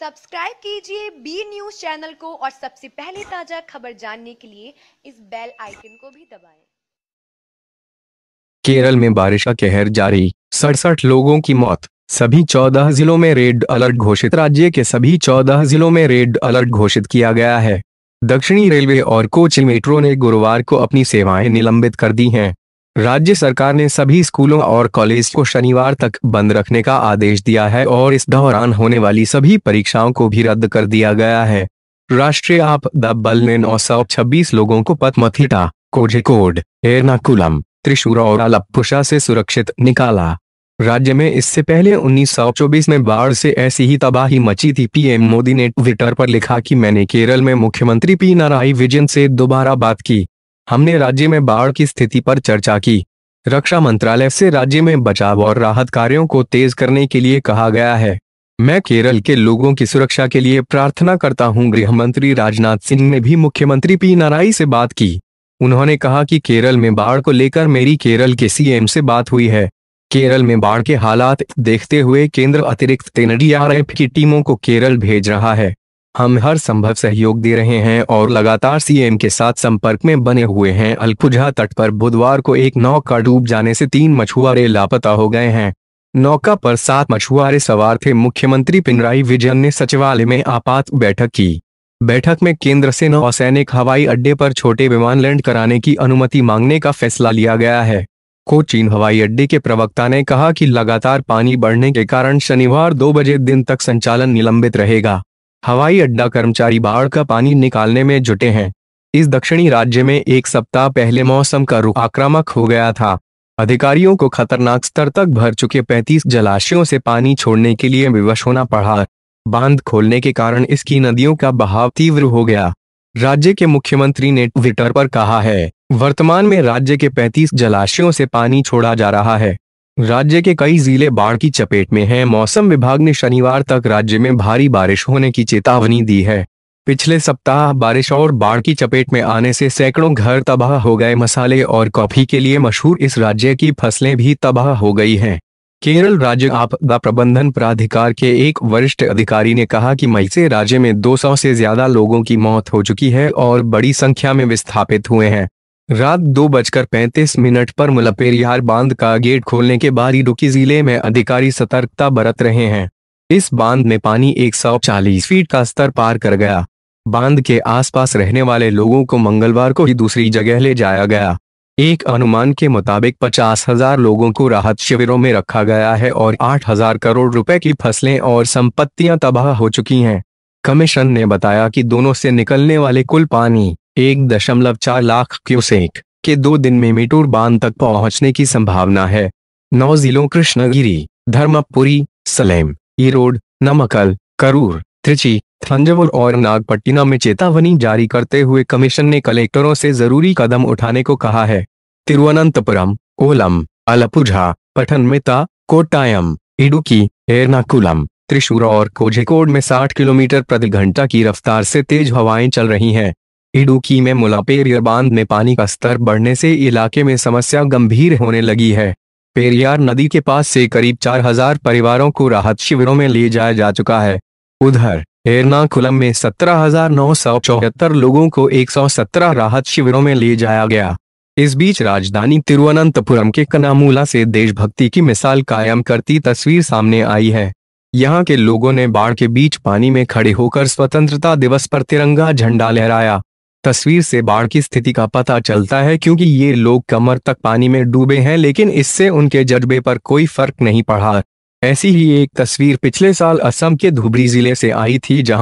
Subscribe कीजिए B news channel को और सबसे पहले ताजा खबर जानने के लिए इस बेल आइकन को भी दबाएं। केरल में बारिश का कहर जारी सड़सठ लोगों की मौत सभी 14 जिलों में रेड अलर्ट घोषित राज्य के सभी 14 जिलों में रेड अलर्ट घोषित किया गया है दक्षिणी रेलवे और कोच मेट्रो ने गुरुवार को अपनी सेवाएं निलंबित कर दी हैं राज्य सरकार ने सभी स्कूलों और कॉलेज को शनिवार तक बंद रखने का आदेश दिया है और इस दौरान होने वाली सभी परीक्षाओं को भी रद्द कर दिया गया है राष्ट्रीय आपदा बल ने 926 लोगों को पथमथिटा कोझिकोड एर्नाकुलम त्रिशूर और अलपुषा से सुरक्षित निकाला राज्य में इससे पहले 1924 में बाढ़ से ऐसी ही तबाही मची थी पीएम मोदी ने ट्विटर पर लिखा कि मैंने केरल में मुख्यमंत्री पी नारायण विजन से दोबारा बात की हमने राज्य में बाढ़ की स्थिति पर चर्चा की रक्षा मंत्रालय से राज्य में बचाव और राहत कार्यों को तेज करने के लिए कहा गया है मैं केरल के लोगों की सुरक्षा के लिए प्रार्थना करता हूं गृह मंत्री राजनाथ सिंह ने भी मुख्यमंत्री पी नाराई से बात की उन्होंने कहा कि केरल में बाढ़ को लेकर मेरी केरल के सीएम से बात हुई है केरल में बाढ़ के हालात देखते हुए केंद्र अतिरिक्त तेनडीआरएफ की टीमों को केरल भेज रहा है हम हर संभव सहयोग दे रहे हैं और लगातार सीएम के साथ संपर्क में बने हुए हैं अलखुजा तट पर बुधवार को एक नौका डूब जाने से तीन मछुआरे लापता हो गए हैं नौका पर सात मछुआरे सवार थे मुख्यमंत्री पिनराई विजयन ने सचिवालय में आपात बैठक की बैठक में केंद्र से नौसैनिक हवाई अड्डे पर छोटे विमान लैंड कराने की अनुमति मांगने का फैसला लिया गया है कोचीन हवाई अड्डे के प्रवक्ता ने कहा कि लगातार पानी बढ़ने के कारण शनिवार दो बजे दिन तक संचालन निलंबित रहेगा हवाई अड्डा कर्मचारी बाढ़ का पानी निकालने में जुटे हैं इस दक्षिणी राज्य में एक सप्ताह पहले मौसम का रुख आक्रामक हो गया था अधिकारियों को खतरनाक स्तर तक भर चुके 35 जलाशयों से पानी छोड़ने के लिए विवश होना पड़ा बांध खोलने के कारण इसकी नदियों का बहाव तीव्र हो गया राज्य के मुख्यमंत्री ने ट्विटर पर कहा है वर्तमान में राज्य के 35 जलाशयों से पानी छोड़ा जा रहा है राज्य के कई जिले बाढ़ की चपेट में हैं। मौसम विभाग ने शनिवार तक राज्य में भारी बारिश होने की चेतावनी दी है पिछले सप्ताह बारिश और बाढ़ की चपेट में आने से सैकड़ों घर तबाह हो गए मसाले और कॉफी के लिए मशहूर इस राज्य की फसलें भी तबाह हो गई हैं केरल राज्य आपदा प्रबंधन प्राधिकार के एक वरिष्ठ अधिकारी ने कहा कि मई से राज्य में 200 से ज्यादा लोगों की मौत हो चुकी है और बड़ी संख्या में विस्थापित हुए हैं रात दो बजकर पैंतीस मिनट पर मुलपेरियार बांध का गेट खोलने के बाद इडुकी जिले में अधिकारी सतर्कता बरत रहे हैं इस बांध में पानी 140 फीट का स्तर पार कर गया बांध के आसपास रहने वाले लोगों को मंगलवार को ही दूसरी जगह ले जाया गया एक अनुमान के मुताबिक पचास हजार लोगों को राहत शिविरों में रखा गया है और आठ हजार करोड़ रुपए की फसलें और संपत्तियां तबाह हो चुकी हैं कमीशन ने बताया कि दोनों से निकलने वाले कुल पानी एक दशमलव चार लाख क्यूसेक के दो दिन में मीटूर बांध तक पहुंचने की संभावना है नौ जिलों कृष्णगिरी धर्मपुरी सलेम ईरोड नमकल करूर त्रिची थंजवर और नागपट्टिनम में चेतावनी जारी करते हुए कमीशन ने कलेक्टरों से जरूरी कदम उठाने को कहा है तिरुवनंतपुरम ओलम अलपुझा पठनमिता कोटायम इडुकी एर्नाकुलम त्रिशूर और कोझिकोड में 60 किलोमीटर प्रति घंटा की रफ्तार से तेज हवाएं चल रही हैं इडुकी में मुलापेरियर बांध में पानी का स्तर बढ़ने से इलाके में समस्या गंभीर होने लगी है पेरियार नदी के पास से करीब 4000 परिवारों को राहत शिविरों में ले जाया जा चुका है उधर एर्नाकुलम में सत्रह लोगों को 117 राहत शिविरों में ले जाया गया इस बीच राजधानी तिरुवनंतपुरम के कनामूला से देशभक्ति की मिसाल कायम करती तस्वीर सामने आई है यहाँ के लोगों ने बाढ़ के बीच पानी में खड़े होकर स्वतंत्रता दिवस पर तिरंगा झंडा लहराया तस्वीर से बाढ़ की स्थिति का पता चलता है क्योंकि ये लोग कमर तक पानी में डूबे हैं लेकिन इससे उनके जज्बे पर कोई फर्क नहीं पड़ा ऐसी ही एक तस्वीर पिछले साल असम के धुबरी जिले से आई थी जहां